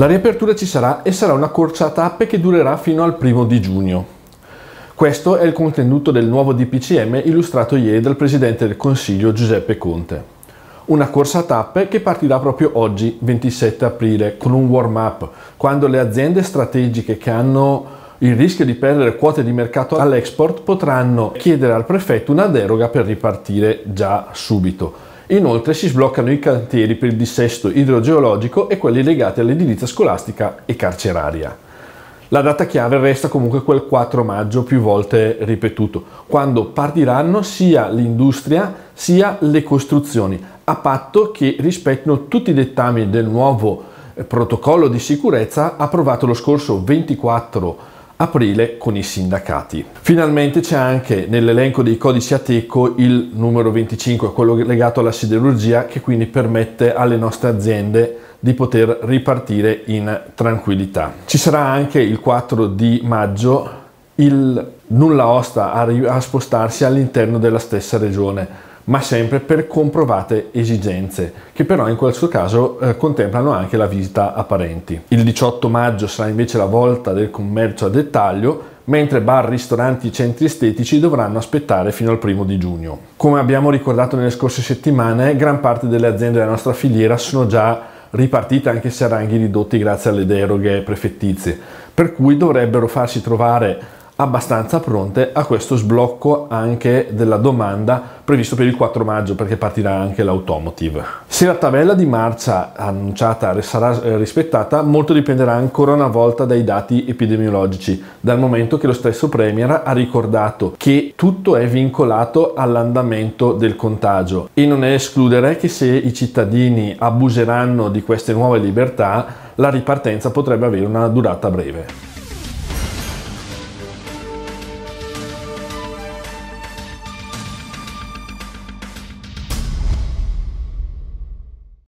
La riapertura ci sarà e sarà una corsa a tappe che durerà fino al primo di giugno. Questo è il contenuto del nuovo DPCM illustrato ieri dal Presidente del Consiglio Giuseppe Conte. Una corsa a tappe che partirà proprio oggi, 27 aprile, con un warm-up, quando le aziende strategiche che hanno il rischio di perdere quote di mercato all'export potranno chiedere al prefetto una deroga per ripartire già subito. Inoltre si sbloccano i cantieri per il dissesto idrogeologico e quelli legati all'edilizia scolastica e carceraria. La data chiave resta comunque quel 4 maggio più volte ripetuto, quando partiranno sia l'industria sia le costruzioni, a patto che rispettino tutti i dettami del nuovo eh, protocollo di sicurezza approvato lo scorso 24 maggio aprile con i sindacati. Finalmente c'è anche nell'elenco dei codici ATECO il numero 25, quello legato alla siderurgia, che quindi permette alle nostre aziende di poter ripartire in tranquillità. Ci sarà anche il 4 di maggio il nulla osta a, a spostarsi all'interno della stessa regione ma sempre per comprovate esigenze, che però in questo caso eh, contemplano anche la visita a parenti. Il 18 maggio sarà invece la volta del commercio a dettaglio, mentre bar, ristoranti e centri estetici dovranno aspettare fino al primo di giugno. Come abbiamo ricordato nelle scorse settimane, gran parte delle aziende della nostra filiera sono già ripartite anche se a ranghi ridotti grazie alle deroghe prefettizie, per cui dovrebbero farsi trovare abbastanza pronte a questo sblocco anche della domanda previsto per il 4 maggio perché partirà anche l'automotive. Se la tabella di marcia annunciata sarà eh, rispettata, molto dipenderà ancora una volta dai dati epidemiologici, dal momento che lo stesso Premier ha ricordato che tutto è vincolato all'andamento del contagio e non è escludere che se i cittadini abuseranno di queste nuove libertà, la ripartenza potrebbe avere una durata breve.